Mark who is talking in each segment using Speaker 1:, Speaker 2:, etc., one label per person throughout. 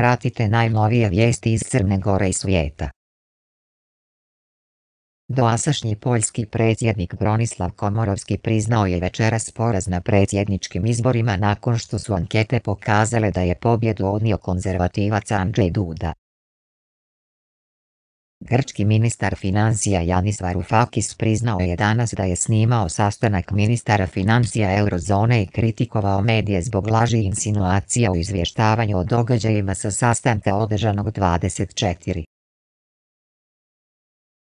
Speaker 1: Pratite najnovije vijesti iz Crne Gore i svijeta. Doasašnji poljski predsjednik Bronislav Komorovski priznao je večeras poraz na predsjedničkim izborima nakon što su ankete pokazale da je pobjedu odnio konzervativac Andrzej Duda. Grčki ministar financija Janis Varoufakis priznao je danas da je snimao sastanak ministara financija eurozone i kritikovao medije zbog laži insinuacija u izvještavanju o događajima sa sastanka održanog 24.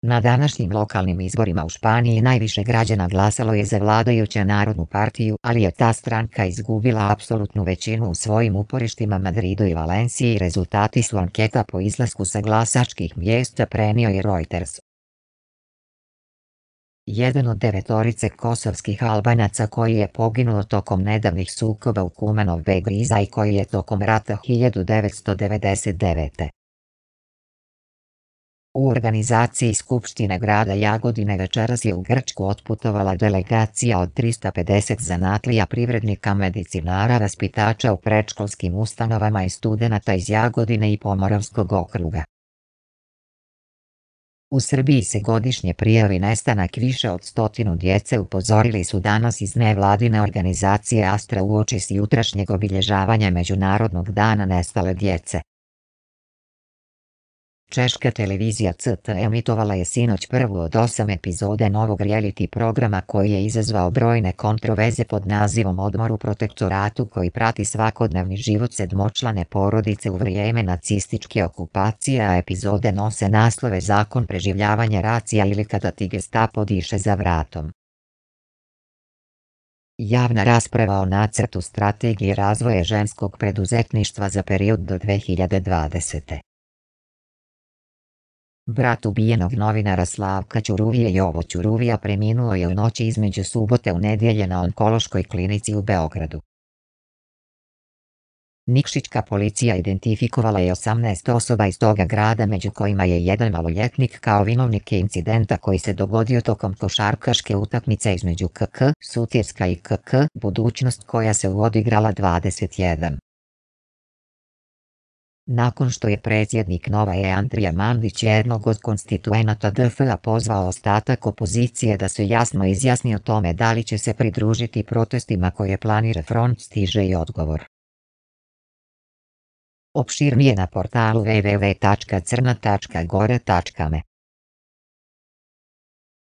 Speaker 1: Na današnjim lokalnim izborima u Španiji najviše građana glasalo je za vladajuće Narodnu partiju, ali je ta stranka izgubila apsolutnu većinu u svojim uporištima Madridu i Valenciji. Rezultati su anketa po izlasku sa glasačkih mjesta prenio je Reuters. Jedan od devetorice kosovskih albanaca koji je poginuo tokom nedavnih sukoba u Kumanov Begriza i koji je tokom rata 1999. U organizaciji Skupštine grada Jagodine večeras je u Grčku otputovala delegacija od 350 zanatlija privrednika medicinara raspitača u predškolskim ustanovama i studenata iz Jagodine i Pomoravskog okruga. U Srbiji se godišnje prijavi nestanak više od stotinu djece upozorili su danas iz nevladine organizacije Astra uoči s jutrašnjeg obilježavanja Međunarodnog dana nestale djece. Češka televizija CT emitovala je sinoć prvu od osam epizode novog reality programa koji je izazvao brojne kontroveze pod nazivom Odmor u protektoratu koji prati svakodnevni život sedmočlane porodice u vrijeme nacističke okupacije, a epizode nose naslove Zakon preživljavanja racija ili kada ti za vratom. Javna rasprava o nacrtu strategije razvoja ženskog preduzetništva za period do 2020. Brat ubijenog novinara Slavka Ćuruvije Jovo Ćuruvija preminuo je u noći između subote u nedjelje na onkološkoj klinici u Beogradu. Nikšićka policija identifikovala je 18 osoba iz toga grada među kojima je jedan maloljetnik kao vinovnik incidenta koji se dogodio tokom košarkaške utakmice između KK, Sutjeska i KK, budućnost koja se uodigrala 21 nakon što je predsjednik E. Andrija Mandić jednog od konstituenata df pozvao ostatak opozicije da se jasno izjasni o tome da li će se pridružiti protestima koje planira front stiže i odgovor. Opširnije na portalu www.crna.gore.me